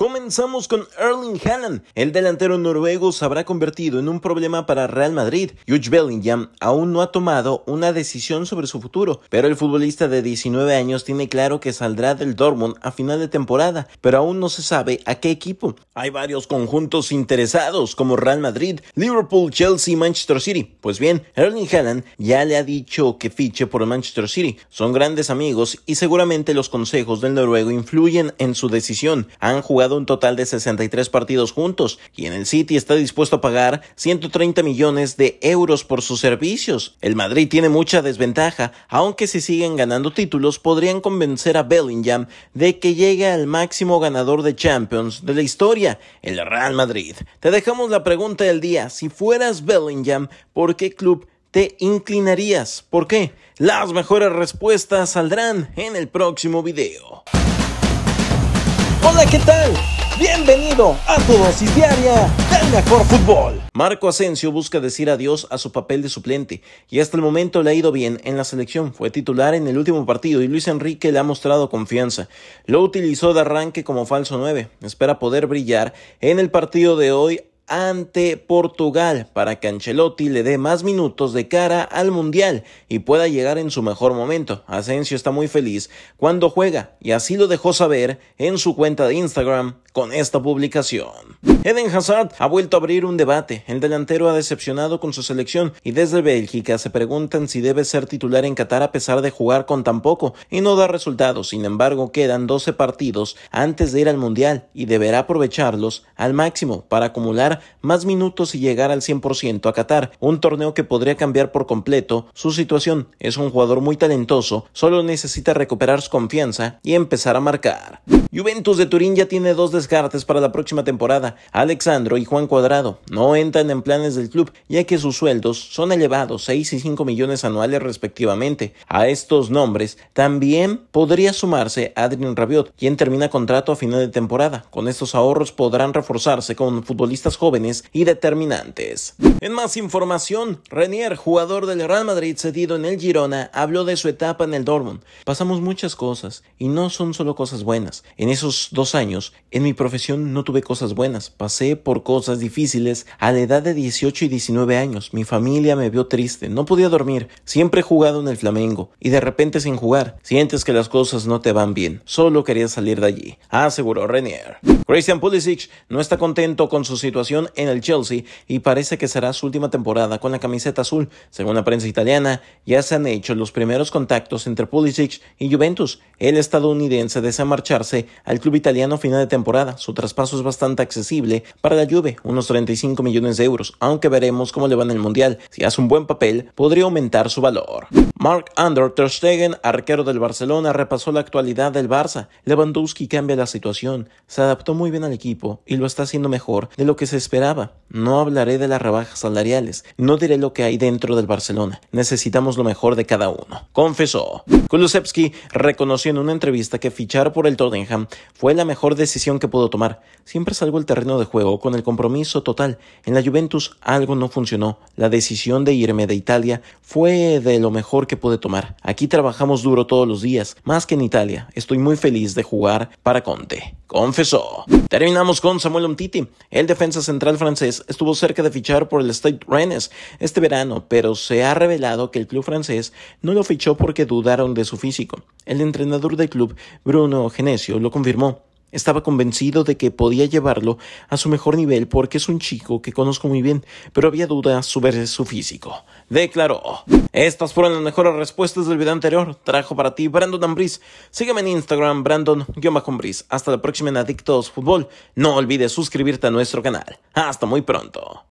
Comenzamos con Erling Haaland. El delantero noruego se habrá convertido en un problema para Real Madrid. Jude Bellingham aún no ha tomado una decisión sobre su futuro, pero el futbolista de 19 años tiene claro que saldrá del Dortmund a final de temporada, pero aún no se sabe a qué equipo. Hay varios conjuntos interesados como Real Madrid, Liverpool, Chelsea y Manchester City. Pues bien, Erling Haaland ya le ha dicho que fiche por Manchester City. Son grandes amigos y seguramente los consejos del noruego influyen en su decisión. Han jugado un total de 63 partidos juntos y en el City está dispuesto a pagar 130 millones de euros por sus servicios. El Madrid tiene mucha desventaja, aunque si siguen ganando títulos podrían convencer a Bellingham de que llegue al máximo ganador de Champions de la historia, el Real Madrid. Te dejamos la pregunta del día, si fueras Bellingham, ¿por qué club te inclinarías? ¿Por qué? Las mejores respuestas saldrán en el próximo video. Hola, ¿qué tal? Bienvenido a tu dosis diaria del mejor fútbol. Marco Asensio busca decir adiós a su papel de suplente y hasta el momento le ha ido bien en la selección. Fue titular en el último partido y Luis Enrique le ha mostrado confianza. Lo utilizó de arranque como falso 9. Espera poder brillar en el partido de hoy ante Portugal para que Ancelotti le dé más minutos de cara al Mundial y pueda llegar en su mejor momento. Asensio está muy feliz cuando juega y así lo dejó saber en su cuenta de Instagram con esta publicación. Eden Hazard ha vuelto a abrir un debate. El delantero ha decepcionado con su selección y desde Bélgica se preguntan si debe ser titular en Qatar a pesar de jugar con tan poco y no da resultados. Sin embargo, quedan 12 partidos antes de ir al Mundial y deberá aprovecharlos al máximo para acumular más minutos y llegar al 100% a Qatar, un torneo que podría cambiar por completo su situación. Es un jugador muy talentoso, solo necesita recuperar su confianza y empezar a marcar. Juventus de Turín ya tiene dos descartes para la próxima temporada. Alexandro y Juan Cuadrado no entran en planes del club ya que sus sueldos son elevados, 6 y 5 millones anuales respectivamente. A estos nombres también podría sumarse Adrien Rabiot, quien termina contrato a final de temporada. Con estos ahorros podrán reforzarse con futbolistas jóvenes y determinantes. En más información, Renier, jugador del Real Madrid cedido en el Girona, habló de su etapa en el Dortmund. Pasamos muchas cosas y no son solo cosas buenas. En esos dos años, en mi profesión no tuve cosas buenas. Pasé por cosas difíciles a la edad de 18 y 19 años. Mi familia me vio triste, no podía dormir. Siempre he jugado en el Flamengo y de repente sin jugar, sientes que las cosas no te van bien. Solo quería salir de allí, aseguró Renier. Christian Pulisic no está contento con su situación en el Chelsea y parece que será su última temporada con la camiseta azul. Según la prensa italiana, ya se han hecho los primeros contactos entre Pulisic y Juventus. El estadounidense desea marcharse al club italiano final de temporada. Su traspaso es bastante accesible para la Juve, unos 35 millones de euros, aunque veremos cómo le va en el Mundial. Si hace un buen papel, podría aumentar su valor. Mark Ander Ter arquero del Barcelona, repasó la actualidad del Barça. Lewandowski cambia la situación, se adaptó muy bien al equipo y lo está haciendo mejor de lo que se esperaba. No hablaré de las rebajas salariales, no diré lo que hay dentro del Barcelona. Necesitamos lo mejor de cada uno, confesó. Kulusevski reconoció en una entrevista que fichar por el Tottenham fue la mejor decisión que pudo tomar. Siempre salgo el terreno de juego con el compromiso total. En la Juventus algo no funcionó. La decisión de irme de Italia fue de lo mejor que pude tomar. Aquí trabajamos duro todos los días, más que en Italia. Estoy muy feliz de jugar para Conte, confesó. Terminamos con Samuel Umtiti. El defensa central francés estuvo cerca de fichar por el Stade Rennes este verano, pero se ha revelado que el club francés no lo fichó porque dudaron de su físico. El entrenador del club, Bruno Genesio, lo confirmó. Estaba convencido de que podía llevarlo a su mejor nivel porque es un chico que conozco muy bien, pero había dudas sobre su físico. Declaró. Estas fueron las mejores respuestas del video anterior. Trajo para ti Brandon Ambris. Sígueme en Instagram, brandon Hasta la próxima en Adictos Fútbol. No olvides suscribirte a nuestro canal. Hasta muy pronto.